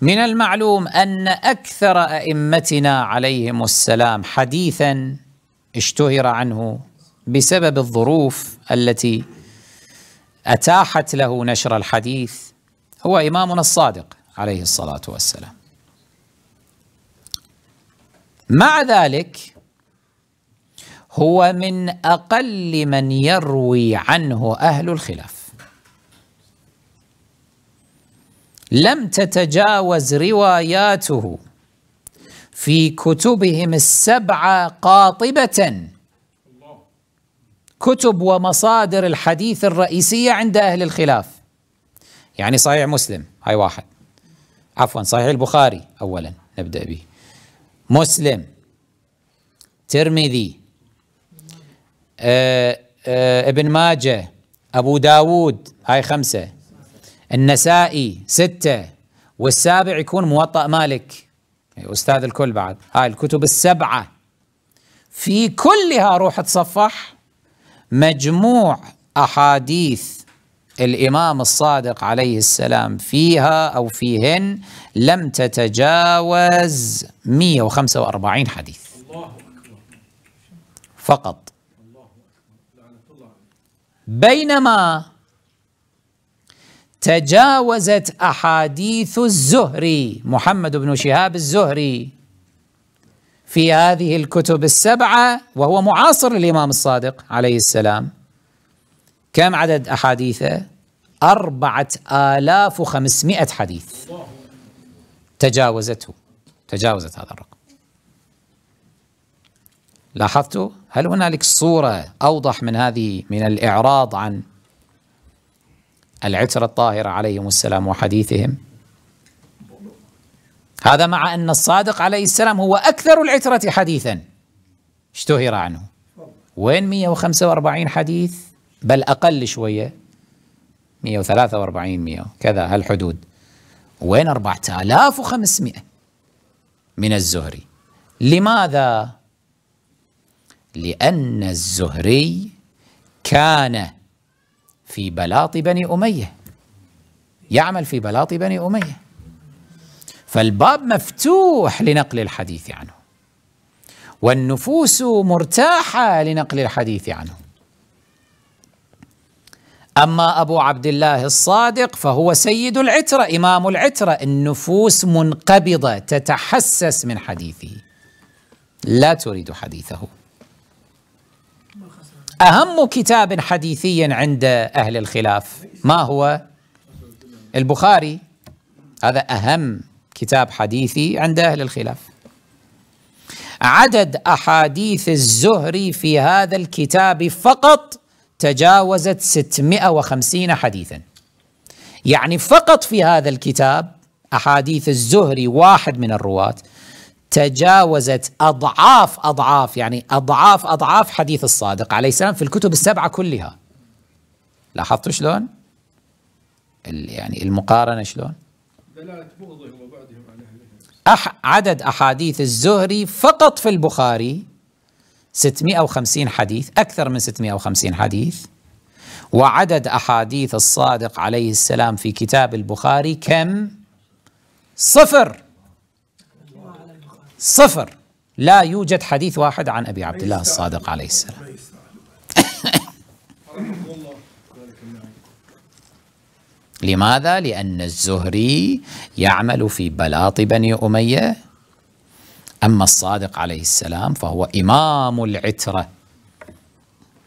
من المعلوم أن أكثر أئمتنا عليهم السلام حديثا اشتهر عنه بسبب الظروف التي أتاحت له نشر الحديث هو إمامنا الصادق عليه الصلاة والسلام مع ذلك هو من أقل من يروي عنه أهل الخلاف لم تتجاوز رواياته في كتبهم السبعة قاطبة كتب ومصادر الحديث الرئيسية عند أهل الخلاف يعني صحيح مسلم هاي واحد عفوا صحيح البخاري أولا نبدأ به مسلم ترمذي آآ آه، آآ آه، ابن ماجه أبو داود هاي خمسة النسائي ستة والسابع يكون موطأ مالك إيه، أستاذ الكل بعد هاي الكتب السبعة في كلها روح تصفح مجموع أحاديث الإمام الصادق عليه السلام فيها أو فيهن لم تتجاوز 145 حديث فقط بينما تجاوزت أحاديث الزهري محمد بن شهاب الزهري في هذه الكتب السبعة وهو معاصر للإمام الصادق عليه السلام كم عدد أحاديثه؟ أربعة آلاف وخمسمائة حديث تجاوزته تجاوزت هذا الرقم لاحظتوا هل هنالك صورة أوضح من هذه من الإعراض عن العترة الطاهرة عليهم السلام وحديثهم هذا مع أن الصادق عليه السلام هو أكثر العترة حديثا اشتهر عنه وين 145 حديث بل أقل شوية 143 100 كذا هالحدود وين 4500 من الزهري لماذا؟ لأن الزهري كان في بلاط بني أمية يعمل في بلاط بني أمية فالباب مفتوح لنقل الحديث عنه والنفوس مرتاحة لنقل الحديث عنه أما أبو عبد الله الصادق فهو سيد العترة إمام العترة النفوس منقبضة تتحسس من حديثه لا تريد حديثه أهم كتاب حديثي عند أهل الخلاف ما هو البخاري هذا أهم كتاب حديثي عند أهل الخلاف عدد أحاديث الزهري في هذا الكتاب فقط تجاوزت 650 حديثا يعني فقط في هذا الكتاب أحاديث الزهري واحد من الرواة تجاوزت أضعاف أضعاف يعني أضعاف أضعاف حديث الصادق عليه السلام في الكتب السبعة كلها لاحظتوا شلون؟ يعني المقارنة شلون؟ دلالة بغضهم وبعدهم عن أح عدد أحاديث الزهري فقط في البخاري 650 حديث أكثر من 650 حديث وعدد أحاديث الصادق عليه السلام في كتاب البخاري كم؟ صفر صفر لا يوجد حديث واحد عن أبي عبد الله الصادق عليه السلام لماذا؟ لأن الزهري يعمل في بلاط بني أمية أما الصادق عليه السلام فهو إمام العترة